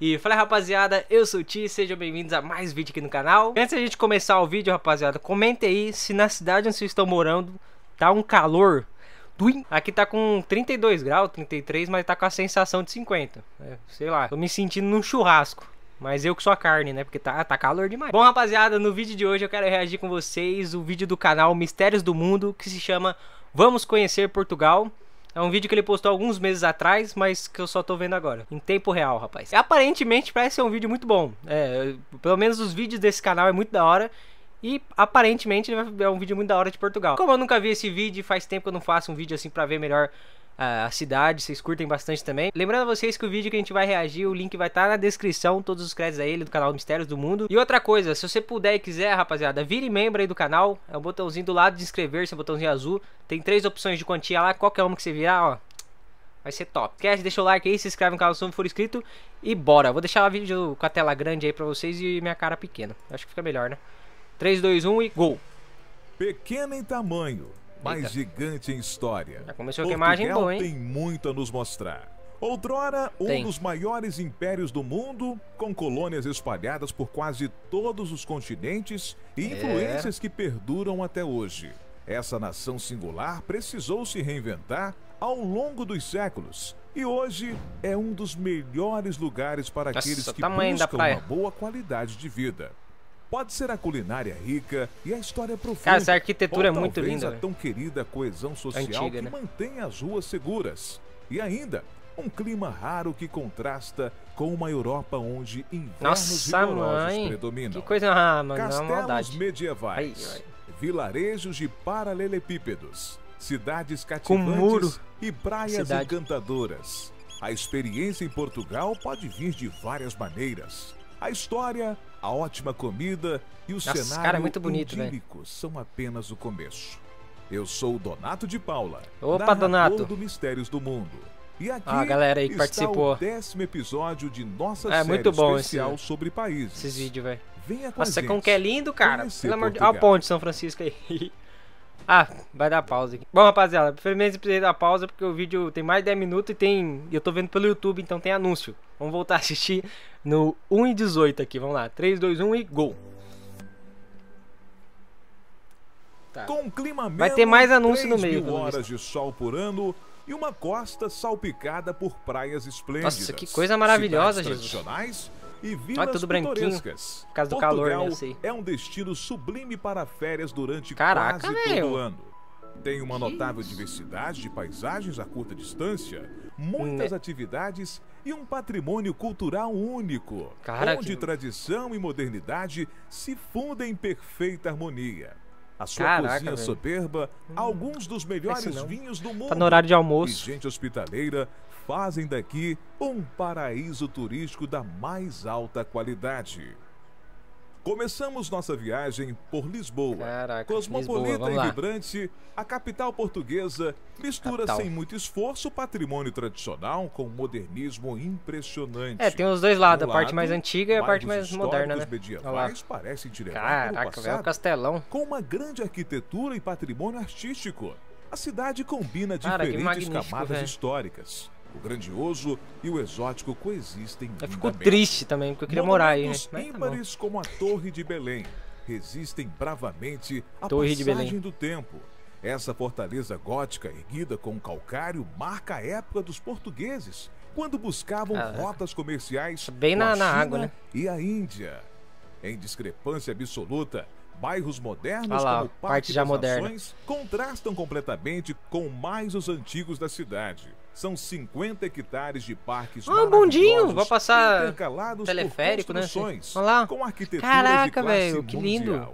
E fala rapaziada, eu sou o Ti, sejam bem-vindos a mais vídeo aqui no canal Antes da gente começar o vídeo rapaziada, comente aí se na cidade onde vocês estão morando tá um calor Aqui tá com 32 graus, 33, mas tá com a sensação de 50 é, Sei lá, tô me sentindo num churrasco mas eu que sou a carne, né? Porque tá, ah, tá calor demais. Bom, rapaziada, no vídeo de hoje eu quero reagir com vocês o vídeo do canal Mistérios do Mundo, que se chama Vamos Conhecer Portugal. É um vídeo que ele postou alguns meses atrás, mas que eu só tô vendo agora. Em tempo real, rapaz. Aparentemente parece ser um vídeo muito bom. É, pelo menos os vídeos desse canal é muito da hora. E aparentemente é um vídeo muito da hora de Portugal. Como eu nunca vi esse vídeo e faz tempo que eu não faço um vídeo assim para ver melhor a cidade, vocês curtem bastante também. Lembrando a vocês que o vídeo que a gente vai reagir, o link vai estar tá na descrição, todos os créditos a ele, do canal Mistérios do Mundo. E outra coisa, se você puder e quiser, rapaziada, vire membro aí do canal, é o botãozinho do lado de inscrever-se, é o botãozinho azul, tem três opções de quantia lá, qualquer uma que você virar, ó, vai ser top. Esquece, deixa o like aí, se inscreve no canal se não for inscrito e bora. Vou deixar o vídeo com a tela grande aí pra vocês e minha cara pequena, acho que fica melhor, né? 3, 2, 1 e gol! pequeno em tamanho, mais Eita. gigante em história. Já começou Portugal a imagem boa, hein? tem muito a nos mostrar. Outrora, um tem. dos maiores impérios do mundo, com colônias espalhadas por quase todos os continentes e é. influências é. que perduram até hoje. Essa nação singular precisou se reinventar ao longo dos séculos e hoje é um dos melhores lugares para Nossa, aqueles que buscam uma boa qualidade de vida. Pode ser a culinária rica e a história profunda. Cara, essa arquitetura é muito linda. a tão querida coesão social Antiga, que né? mantém as ruas seguras. E ainda, um clima raro que contrasta com uma Europa onde invernos Nossa, rigorosos mãe. predominam. Que coisa, ah, mano, é Castelos medievais, ai, ai. vilarejos de paralelepípedos, cidades cativantes e praias Cidade. encantadoras. A experiência em Portugal pode vir de várias maneiras. A história a ótima comida e o Nossa, cenário cara, é muito bonito, são apenas o começo. Eu sou o Donato de Paula, Opa, Donato. do Mistérios do Mundo. E aqui ah, galera aí que participou. o décimo episódio de nossa é, série muito bom especial esse, sobre países. Esses vídeos, velho. Venha com Nossa, a é gente. como que é lindo, cara. Pelo Olha o ponte de São Francisco aí. Ah, vai dar pausa aqui. Bom, rapaziada, infelizmente precisei dar pausa porque o vídeo tem mais de 10 minutos e tem. Eu tô vendo pelo YouTube, então tem anúncio. Vamos voltar a assistir no 1 e 18 aqui. Vamos lá. 3, 2, 1 e gol. Tá. Com clima vai ter mais anúncio no meio. Mil horas de sol por ano e uma costa salpicada por praias esplêndidas. Nossa, que coisa maravilhosa, Cidades Jesus e vilas Olha, tudo pitorescas. Por causa do Portugal calor, né, eu sei. é um destino sublime para férias durante Caraca, quase meu. todo ano. Tem uma notável Isso. diversidade de paisagens a curta distância, muitas né. atividades e um patrimônio cultural único, Cara, onde que... tradição e modernidade se fundem em perfeita harmonia a sua Caraca, cozinha velho. soberba, hum, alguns dos é melhores vinhos do mundo. Tá no horário de almoço. E gente hospitaleira fazem daqui um paraíso turístico da mais alta qualidade. Começamos nossa viagem por Lisboa. Caraca, Cosmopolita Lisboa, e vibrante, a capital portuguesa mistura capital. sem muito esforço o patrimônio tradicional com um modernismo impressionante. É, tem os dois lados, a parte mais antiga e a parte mais moderna, né? medievais parecem te levar Caraca, velho, é castelão. Com uma grande arquitetura e patrimônio artístico. A cidade combina Cara, diferentes camadas véio. históricas o grandioso e o exótico coexistem. Eu fico triste também, porque eu queria morar aí. né? Tá ímpares tá como a Torre de Belém resistem bravamente à Torre passagem do tempo. Essa fortaleza gótica erguida com calcário marca a época dos portugueses, quando buscavam ah, rotas comerciais bem na, na água, né? e a Índia. Em discrepância absoluta, Bairros modernos lá, como Parque das moderna. contrastam completamente com mais os antigos da cidade. São 50 hectares de parques ah, um bondinho, vou passar teleférico, né? Olha lá. com Caraca, velho, que lindo.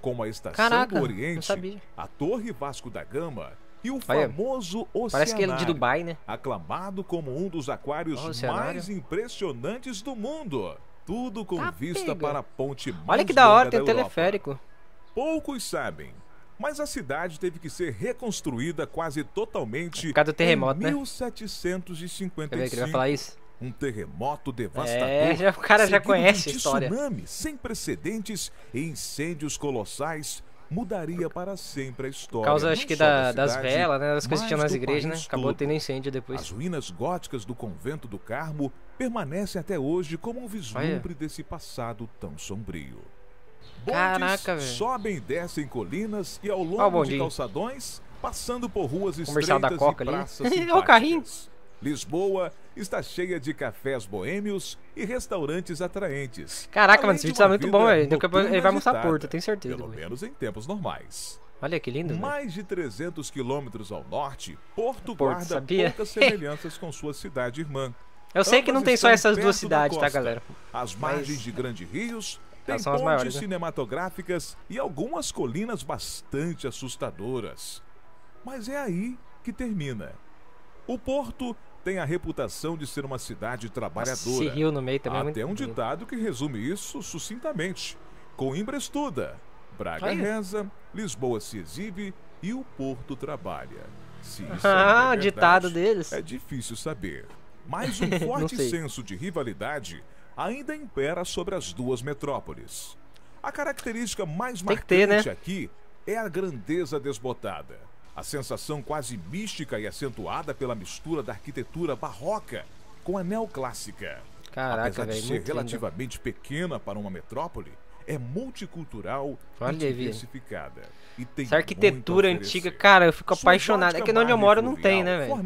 como a Estação Caraca, do Oriente, a Torre Vasco da Gama e o Olha, famoso Oceanário. Parece que é de Dubai, né? Aclamado como um dos aquários mais impressionantes do mundo. Tudo com tá vista pega. para a ponte mais Olha que da hora, tem da teleférico. Poucos sabem, mas a cidade teve que ser reconstruída quase totalmente. Por causa do terremoto, em 1755, né? Quer ver que vai falar isso? Um terremoto devastador. É, já, o cara já conhece a história. tsunami sem precedentes e incêndios colossais mudaria para sempre a história. Por causa, acho que, da, da cidade, das velas, né? Das coisas que tinham nas igrejas, né? Acabou tendo incêndio depois. As ruínas góticas do convento do Carmo permanecem até hoje como um vislumbre Olha. desse passado tão sombrio. Caraca, velho. Sobem e descem colinas e ao longo de calçadões, passando por ruas estreitas da Coca e praças ali. Olha o carrinho. Lisboa está cheia de cafés boêmios e restaurantes atraentes. Caraca, Além mano, esse vídeo está muito bom, velho. Ele vai mostrar Porto, tenho certeza. Pelo menos em tempos normais. Olha que lindo. Mais de 300 quilômetros ao norte, Porto, Porto guarda sabia? poucas semelhanças com sua cidade irmã. Eu sei Ambas que não tem só essas duas cidades, tá, costa, tá, galera? As margens Mas... de grandes rios tem pontes maiores, né? cinematográficas e algumas colinas bastante assustadoras. Mas é aí que termina. O porto tem a reputação de ser uma cidade trabalhadora. Nossa, no meio também. É Até é um ditado que resume isso sucintamente. Coimbra estuda, Braga reza, Lisboa se exibe e o Porto trabalha. Se isso é ah, é verdade, ditado deles. É difícil saber. Mas um forte senso de rivalidade ainda impera sobre as duas metrópoles. A característica mais marcante ter, né? aqui é a grandeza desbotada. A sensação quase mística e acentuada pela mistura da arquitetura barroca com a neoclássica. Caraca, Apesar véio, de ser relativamente lindo. pequena para uma metrópole, é multicultural Olha, e diversificada. E tem Essa arquitetura antiga, cara, eu fico apaixonado. É que onde eu moro não tem, né, velho?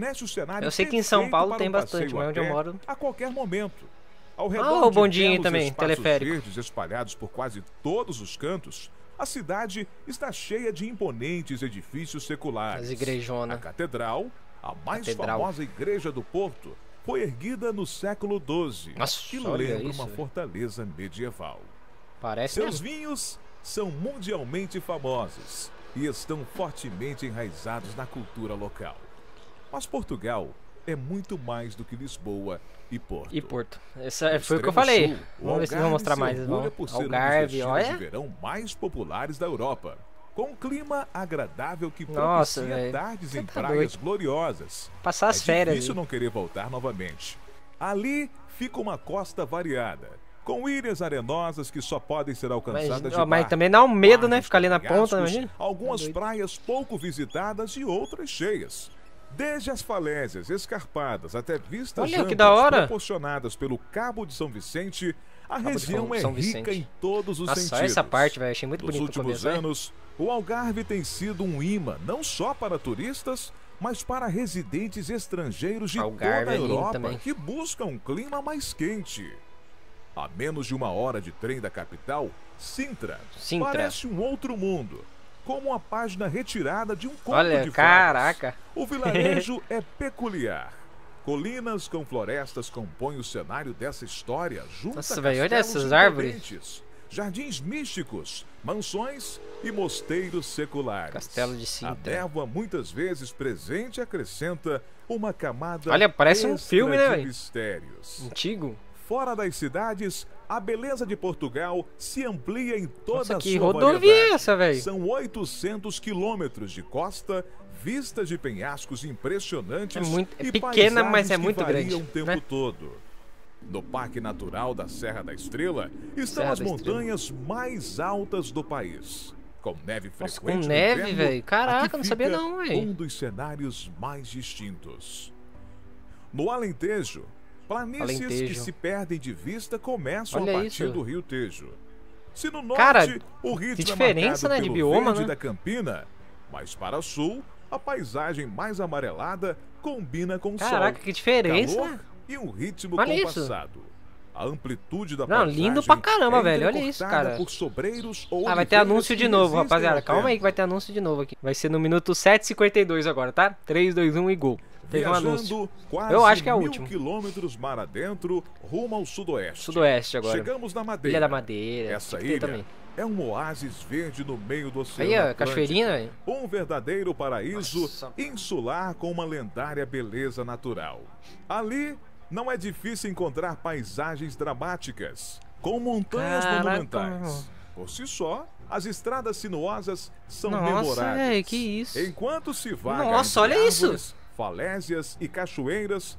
Eu sei que em São Paulo tem bastante, mas onde eu moro. A qualquer momento. Ao ah, redor ah, o bondinho também, teleférico. verdes espalhados por quase todos os cantos, a cidade está cheia de imponentes edifícios seculares. As A catedral, a mais catedral. famosa igreja do Porto, foi erguida no século XII Nossa, e lembra isso, uma fortaleza medieval. Parece Seus mesmo. vinhos são mundialmente famosos e estão fortemente enraizados na cultura local. Mas Portugal é muito mais do que Lisboa e Porto. E Porto. Essa no é, foi o que eu falei. Sul, vamos ver se vão mostrar mais. Vão. É Algarve, olha. de verão mais populares da Europa. Com um clima agradável que Nossa, propicia véio. tardes Você em tá praias doido. gloriosas. Passar é as é férias. Isso não querer voltar novamente. Ali fica uma costa variada com ilhas arenosas que só podem ser alcançadas mas, de ó, Mas também dá um medo, né? Ficar ali na ponta, imagina. Algumas tá praias pouco visitadas e outras cheias. Desde as falésias escarpadas até vistas Olha, proporcionadas pelo Cabo de São Vicente, a Cabo região é rica em todos os Nossa, sentidos. essa parte, achei muito Nos bonito. Nos últimos começo, anos, véio. o Algarve tem sido um imã não só para turistas, mas para residentes estrangeiros de Algarve toda é a Europa é que buscam um clima mais quente. A menos de uma hora de trem da capital, Sintra, Sintra. parece um outro mundo como a página retirada de um conto Olha, de caraca. O vilarejo é peculiar. Colinas com florestas compõem o cenário dessa história, junto Nossa, a véio, olha essas árvores. jardins místicos, mansões e mosteiros seculares. Castelo de Sintra. A névoa muitas vezes presente acrescenta uma camada Olha, parece um filme, né, Mistérios. Antigo fora das cidades, a beleza de Portugal se amplia em toda Nossa, a que sua rodovia variedade. essa, velho? São 800 quilômetros de costa, vistas de penhascos impressionantes é muito, é e pequena, mas é muito grande, né? o tempo né? todo. No Parque Natural da Serra da Estrela estão Serra as montanhas Estrela. mais altas do país. Com neve Nossa, frequente. com neve, velho. Caraca, não sabia não, velho. Um dos cenários mais distintos. No Alentejo, Planícies Alentejo. que se perdem de vista começam Olha a partir isso. do Rio Tejo. Se no norte Cara, o ritmo diferença, é marcado né, pelo bioma, verde né? da campina, mas para sul a paisagem mais amarelada combina com o sol. Caraca, que diferença! Calor né? e um ritmo Olha compassado. Isso. A amplitude da Não, lindo pra caramba, é velho. Olha isso, cara. Por sobreiros ou ah, vai ter anúncio de novo, rapaziada. Calma aí que vai ter anúncio de novo aqui. Vai ser no minuto 7:52 agora, tá? 3 2 1 e gol. Teve um anúncio. Quase Eu acho que é o último. quilômetros mar adentro, rumo ao sudoeste. Sudoeste agora. Chegamos na Madeira. Ilha da Madeira. Essa ilha também. é um oásis verde no meio do oceano. Aí, ó, cachoeirinha. Um verdadeiro paraíso Nossa. insular com uma lendária beleza natural. Ali não é difícil encontrar paisagens dramáticas, com montanhas Caraca. monumentais. Por si só, as estradas sinuosas são Nossa, memoráveis. É, que isso. Enquanto se vaga Nossa, olha árvores, isso falésias e cachoeiras.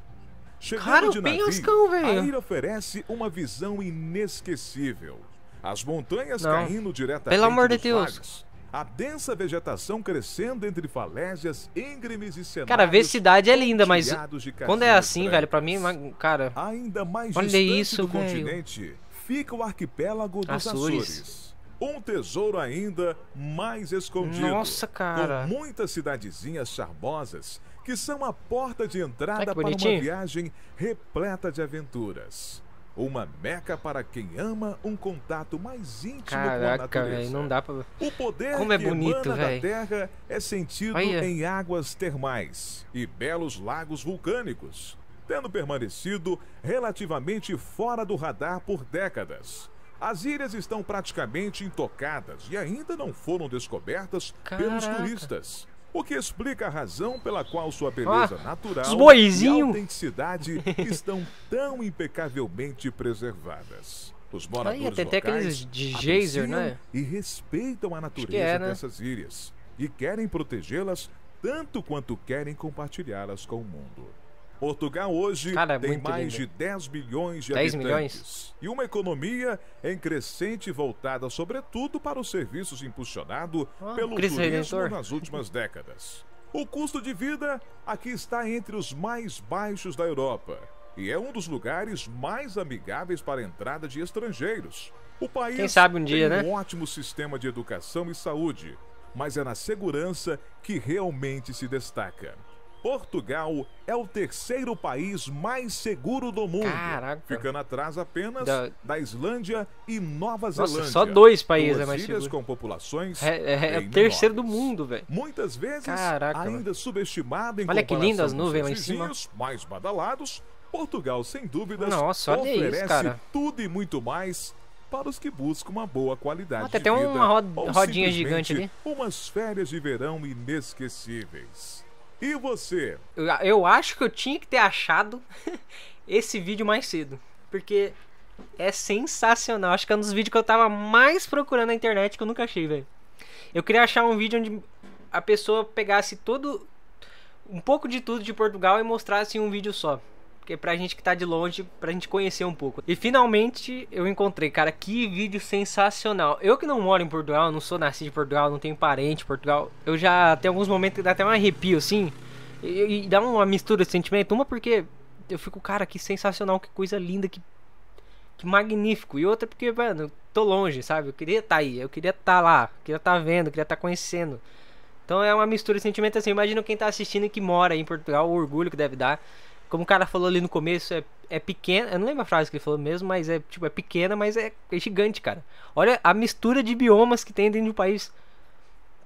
Chegando Cara, de navio, penhascão, oferece uma visão inesquecível. As montanhas Não. caindo diretamente Pelo amor de Deus. Lagos, a densa vegetação crescendo entre falésias, íngremes e cenários. Cara, ver cidade é linda, mas quando é assim, velho, para mim, é cara, ainda mais olha isso, do velho. continente, fica o arquipélago dos Açores. Açores. Um tesouro ainda mais escondido. Nossa, cara. Com muitas cidadezinhas charmosas que são a porta de entrada para uma viagem repleta de aventuras. Uma meca para quem ama um contato mais íntimo Caraca, com a natureza. Véio, não dá pra... O poder Como é que bonito, emana véio. da terra é sentido Olha. em águas termais e belos lagos vulcânicos, tendo permanecido relativamente fora do radar por décadas. As ilhas estão praticamente intocadas e ainda não foram descobertas Caraca. pelos turistas o que explica a razão pela qual sua ah, beleza ah, natural e autenticidade estão tão impecavelmente preservadas. Os moradores Aí, tem locais de geyser, né? e respeitam a natureza é, né? dessas ilhas e querem protegê-las tanto quanto querem compartilhá-las com o mundo. Portugal hoje Cara, é tem mais lindo. de 10 bilhões de 10 habitantes milhões? e uma economia em crescente voltada sobretudo para os serviços impulsionado oh, pelo turismo Redentor. nas últimas décadas. O custo de vida aqui está entre os mais baixos da Europa e é um dos lugares mais amigáveis para a entrada de estrangeiros. O país Quem sabe um dia, tem né? um né? ótimo sistema de educação e saúde, mas é na segurança que realmente se destaca. Portugal é o terceiro país mais seguro do mundo, Caraca. ficando atrás apenas da, da Islândia e Nova Nossa, Zelândia. Só dois países é Duas é mais ilhas seguro. com populações é, é, é o terceiro do mundo, velho. Muitas vezes Caraca, ainda mano. subestimado em Olha que lindo as nuvens lá em cima. mais badalados, Portugal sem dúvidas Nossa, oferece isso, tudo e muito mais para os que buscam uma boa qualidade ah, tem vida. Até uma rodinha gigante ali. Umas férias de verão inesquecíveis. E você? Eu, eu acho que eu tinha que ter achado esse vídeo mais cedo. Porque é sensacional. Acho que é um dos vídeos que eu tava mais procurando na internet que eu nunca achei, velho. Eu queria achar um vídeo onde a pessoa pegasse todo. um pouco de tudo de Portugal e mostrasse em um vídeo só porque é pra gente que tá de longe, pra gente conhecer um pouco. E finalmente eu encontrei, cara, que vídeo sensacional. Eu que não moro em Portugal, não sou nascido em Portugal, não tenho parente em Portugal, eu já tenho alguns momentos que dá até um arrepio assim, e, e dá uma mistura de sentimento. Uma porque eu fico, cara, que sensacional, que coisa linda, que que magnífico. E outra porque, mano, tô longe, sabe? Eu queria estar tá aí, eu queria estar tá lá, queria estar tá vendo, queria estar tá conhecendo. Então é uma mistura de sentimentos assim. Imagina quem tá assistindo e que mora em Portugal, o orgulho que deve dar. Como o cara falou ali no começo, é, é pequena. Eu não lembro a frase que ele falou mesmo, mas é tipo, é pequena, mas é, é gigante, cara. Olha a mistura de biomas que tem dentro de um país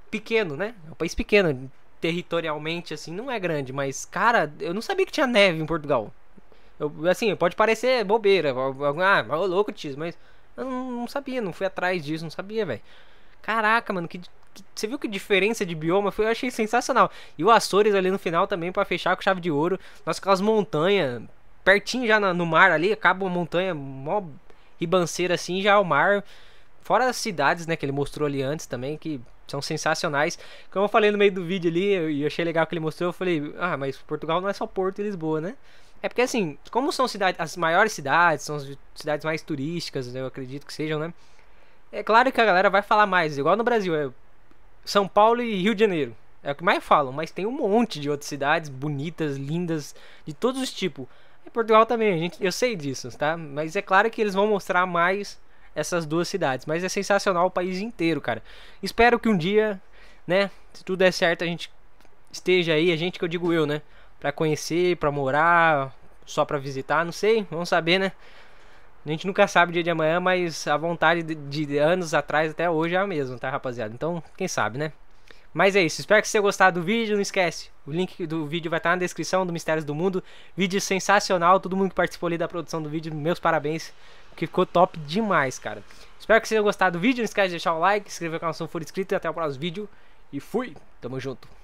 pequeno, né? É um país pequeno, territorialmente, assim, não é grande, mas, cara, eu não sabia que tinha neve em Portugal. Eu, assim, pode parecer bobeira, ah, louco, tio, mas eu não sabia, não fui atrás disso, não sabia, velho. Caraca, mano, que, que, você viu que diferença de bioma? Foi, eu achei sensacional. E o Açores ali no final também, para fechar com chave de ouro. Nossa, aquelas montanhas, pertinho já no mar ali, acaba uma montanha mó ribanceira assim, já é o mar. Fora as cidades, né, que ele mostrou ali antes também, que são sensacionais. Como eu falei no meio do vídeo ali, e achei legal que ele mostrou, eu falei, ah, mas Portugal não é só Porto e Lisboa, né? É porque assim, como são cidades, as maiores cidades, são as cidades mais turísticas, eu acredito que sejam, né? É claro que a galera vai falar mais, igual no Brasil, é São Paulo e Rio de Janeiro. É o que mais falam, mas tem um monte de outras cidades bonitas, lindas, de todos os tipos. E Portugal também, gente, eu sei disso, tá? Mas é claro que eles vão mostrar mais essas duas cidades. Mas é sensacional o país inteiro, cara. Espero que um dia, né, se tudo der certo, a gente esteja aí, a gente que eu digo eu, né? Pra conhecer, pra morar, só pra visitar, não sei, vamos saber, né? A gente nunca sabe o dia de amanhã, mas a vontade de, de anos atrás até hoje é a mesma, tá, rapaziada? Então, quem sabe, né? Mas é isso, espero que você tenha gostado do vídeo, não esquece, o link do vídeo vai estar na descrição do Mistérios do Mundo, vídeo sensacional, todo mundo que participou ali da produção do vídeo, meus parabéns, que ficou top demais, cara. Espero que você tenha gostado do vídeo, não esquece de deixar o like, se inscrever no canal se não for inscrito e até o próximo vídeo, e fui, tamo junto.